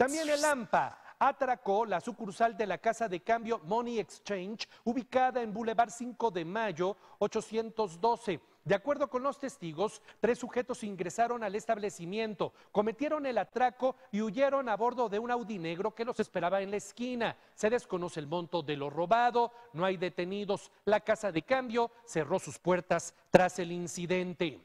También el AMPA atracó la sucursal de la casa de cambio Money Exchange, ubicada en Boulevard 5 de Mayo 812. De acuerdo con los testigos, tres sujetos ingresaron al establecimiento, cometieron el atraco y huyeron a bordo de un Audi negro que los esperaba en la esquina. Se desconoce el monto de lo robado, no hay detenidos. La casa de cambio cerró sus puertas tras el incidente.